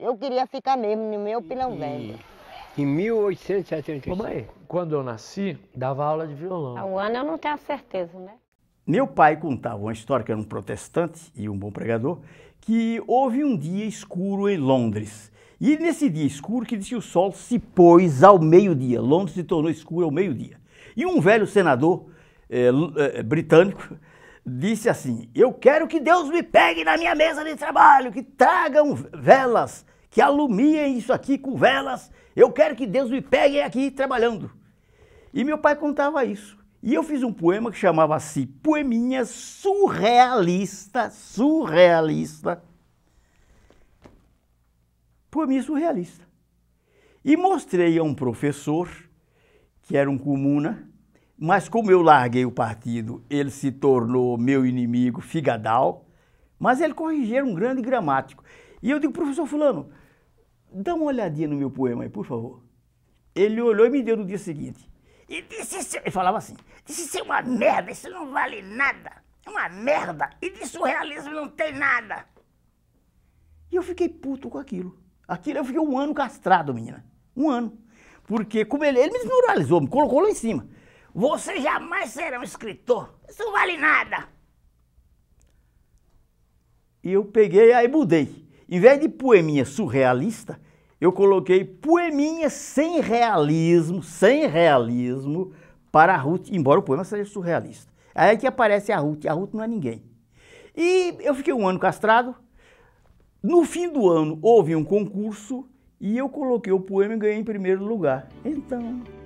Eu queria ficar mesmo no meu pilão velho. Em 1875. Mãe, quando eu nasci, dava aula de violão. Há um ano eu não tenho certeza, né? Meu pai contava uma história que era um protestante e um bom pregador, que houve um dia escuro em Londres. E é nesse dia escuro que disse que o sol se pôs ao meio-dia. Londres se tornou escuro ao meio-dia. E um velho senador eh, eh, britânico disse assim: Eu quero que Deus me pegue na minha mesa de trabalho, que tragam velas que alumiem isso aqui com velas. Eu quero que Deus me pegue aqui trabalhando. E meu pai contava isso. E eu fiz um poema que chamava-se assim, Poeminha Surrealista, Surrealista. Poeminha Surrealista. E mostrei a um professor, que era um comuna, mas como eu larguei o partido, ele se tornou meu inimigo, figadal, mas ele corrigiu um grande gramático. E eu digo, professor fulano, Dá uma olhadinha no meu poema aí, por favor. Ele olhou e me deu no dia seguinte. E disse, assim, ele falava assim, disse, isso é uma merda, isso não vale nada. É uma merda. E de surrealismo não tem nada. E eu fiquei puto com aquilo. Aquilo eu fiquei um ano castrado, menina. Um ano. Porque como ele, ele me desmoralizou, me colocou lá em cima. Você jamais será um escritor. Isso não vale nada. E eu peguei, aí mudei. Em vez de poeminha surrealista, eu coloquei poeminha sem realismo, sem realismo para a Ruth, embora o poema seja surrealista. É aí que aparece a Ruth, a Ruth não é ninguém. E eu fiquei um ano castrado. No fim do ano houve um concurso e eu coloquei o poema e ganhei em primeiro lugar. Então.